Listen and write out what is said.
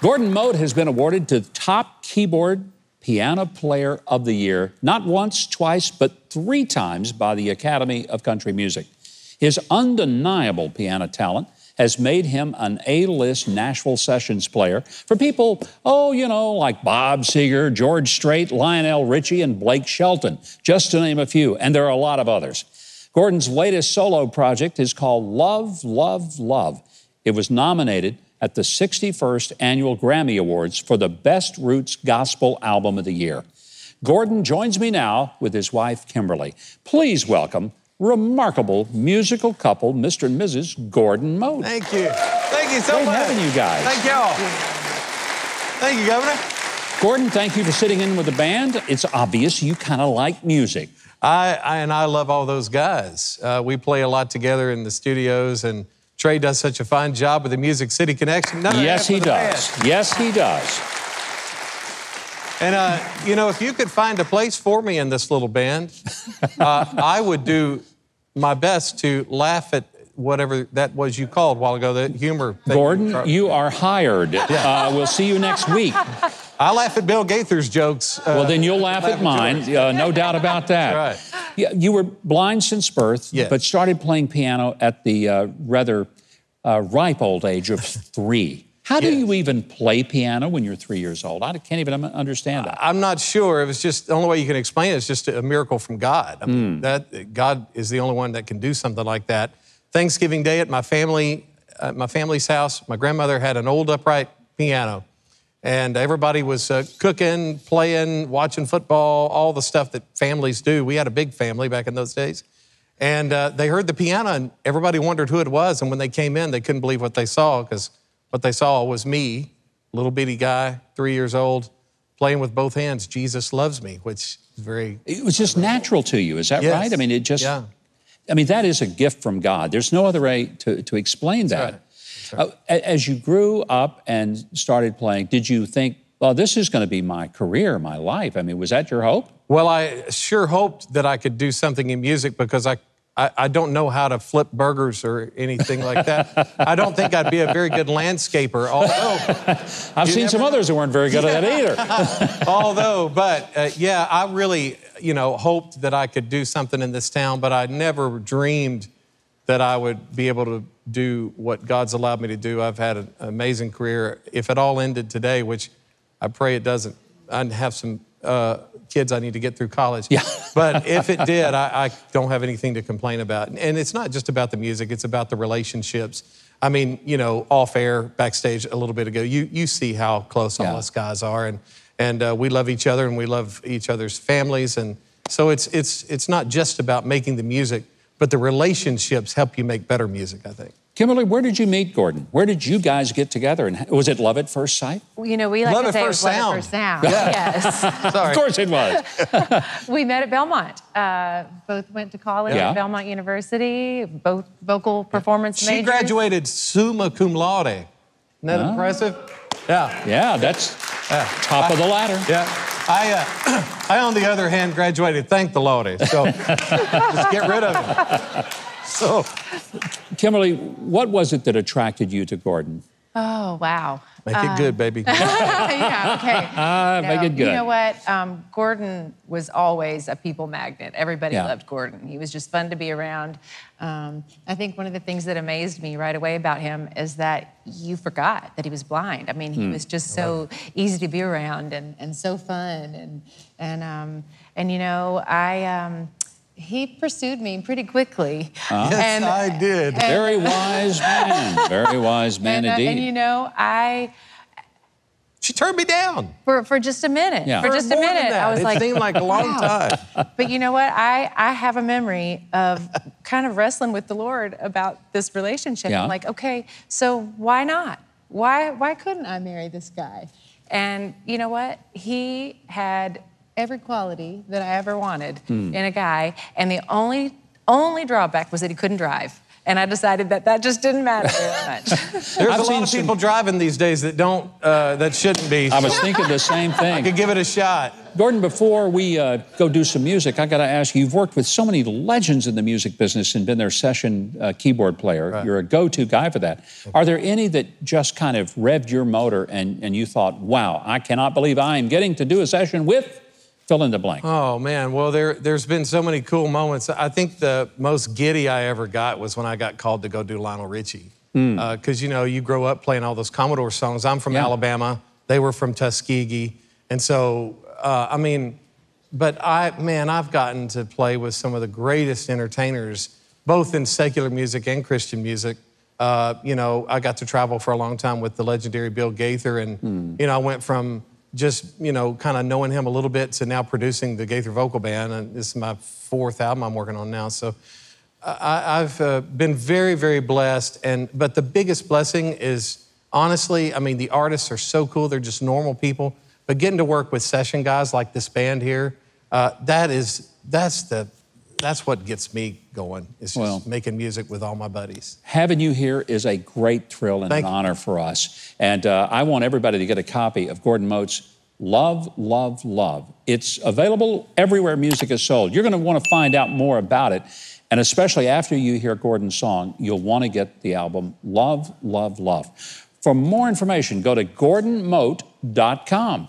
Gordon Moat has been awarded to top keyboard piano player of the year, not once, twice, but three times by the Academy of Country Music. His undeniable piano talent has made him an A list Nashville Sessions player for people, oh, you know, like Bob Seger, George Strait, Lionel Richie, and Blake Shelton, just to name a few, and there are a lot of others. Gordon's latest solo project is called Love, Love, Love. It was nominated at the 61st Annual Grammy Awards for the Best Roots Gospel Album of the Year. Gordon joins me now with his wife, Kimberly. Please welcome remarkable musical couple, Mr. and Mrs. Gordon Moat. Thank you. Thank you so Great much. having you guys. Thank y'all. Thank you, Governor. Gordon, thank you for sitting in with the band. It's obvious you kind of like music. I, I, and I love all those guys. Uh, we play a lot together in the studios and Trey does such a fine job with the Music City Connection. Another yes, he does. Band. Yes, he does. And, uh, you know, if you could find a place for me in this little band, uh, I would do my best to laugh at whatever that was you called a while ago, the humor. Thing. Gordon, you are hired. Yeah. Uh, we'll see you next week. I laugh at Bill Gaither's jokes. Uh, well, then you'll laugh, laugh at, at mine, uh, no doubt about that. That's right. Yeah, you were blind since birth, yes. but started playing piano at the uh, rather uh, ripe old age of three. How do yes. you even play piano when you're three years old? I can't even um, understand that. I'm not sure. It was just the only way you can explain it is just a miracle from God. I mean, mm. that God is the only one that can do something like that. Thanksgiving Day at my family, at my family's house, my grandmother had an old upright piano and everybody was uh, cooking, playing, watching football, all the stuff that families do. We had a big family back in those days. And uh, they heard the piano, and everybody wondered who it was. And when they came in, they couldn't believe what they saw because what they saw was me, little bitty guy, three years old, playing with both hands. Jesus loves me, which is very. It was just natural to you, is that yes. right? I mean, it just. Yeah. I mean, that is a gift from God. There's no other way to, to explain that. Right. Sure. Uh, as you grew up and started playing, did you think, well, this is going to be my career, my life? I mean, was that your hope? Well, I sure hoped that I could do something in music because I I, don't know how to flip burgers or anything like that. I don't think I'd be a very good landscaper, although. I've seen some know. others who weren't very good at that either. although, but uh, yeah, I really, you know, hoped that I could do something in this town, but I never dreamed that I would be able to do what God's allowed me to do. I've had an amazing career. If it all ended today, which I pray it doesn't, I have some uh, kids I need to get through college. Yeah. but if it did, I, I, don't have anything to complain about. And it's not just about the music, it's about the relationships. I mean, you know, off air, backstage a little bit ago, you, you see how close yeah. all us guys are. And, and uh, we love each other and we love each other's families. And so it's, it's, it's not just about making the music but the relationships help you make better music, I think. Kimberly, where did you meet Gordon? Where did you guys get together? And was it love at first sight? Well, you know, we like love to say first it was sound. love at first sound. Yeah. Yes. Sorry. Of course it was. we met at Belmont. Uh, both went to college yeah. at Belmont University. Both vocal performance majors. She graduated summa cum laude. Isn't that oh. impressive? Yeah. Yeah, that's yeah. top I, of the ladder. Yeah. I, uh, I, on the other hand, graduated Thank the Lordy, eh? So just get rid of him. So, Kimberly, what was it that attracted you to Gordon? Oh, wow. Make it good, baby. Um, yeah, okay. Uh, no, make it good. You know what? Um, Gordon was always a people magnet. Everybody yeah. loved Gordon. He was just fun to be around. Um, I think one of the things that amazed me right away about him is that you forgot that he was blind. I mean, he mm. was just so easy to be around and, and so fun. And, and, um, and you know, I um, he pursued me pretty quickly. Uh, yes, and, I did. And, very wise man. Very wise man and, uh, indeed. and you know, I. She turned me down for, for just a minute. Yeah. For, for just a minute, I was it like, seemed like a long time. But you know what? I I have a memory of kind of wrestling with the Lord about this relationship. Yeah. I'm like, okay, so why not? Why why couldn't I marry this guy? And you know what? He had every quality that I ever wanted mm. in a guy, and the only only drawback was that he couldn't drive. And I decided that that just didn't matter very much. There's I've a lot of people some... driving these days that don't, uh, that shouldn't be. I was thinking the same thing. I could give it a shot. Gordon, before we uh, go do some music, I got to ask you, you've worked with so many legends in the music business and been their session uh, keyboard player. Right. You're a go to guy for that. Okay. Are there any that just kind of revved your motor and, and you thought, wow, I cannot believe I am getting to do a session with fill in the blank. Oh man, well there there's been so many cool moments. I think the most giddy I ever got was when I got called to go do Lionel Richie, because mm. uh, you know you grow up playing all those Commodore songs. I'm from yeah. Alabama, they were from Tuskegee, and so uh, I mean, but I man, I've gotten to play with some of the greatest entertainers, both in secular music and Christian music. Uh, you know, I got to travel for a long time with the legendary Bill Gaither, and mm. you know I went from just you know kind of knowing him a little bit to now producing the Gaither Vocal Band, and this is my fourth album I'm working on now. So I, have uh, been very very blessed, and but the biggest blessing is honestly, I mean the artists are so cool; they're just normal people. But getting to work with session guys like this band here, uh, that is that's the that's what gets me going. It's just well, making music with all my buddies. Having you here is a great thrill and Thank an you. honor for us. And uh, I want everybody to get a copy of Gordon Moat's Love, Love, Love. It's available everywhere music is sold. You're going to want to find out more about it. And especially after you hear Gordon's song, you'll want to get the album Love, Love, Love. For more information, go to gordonmoat.com.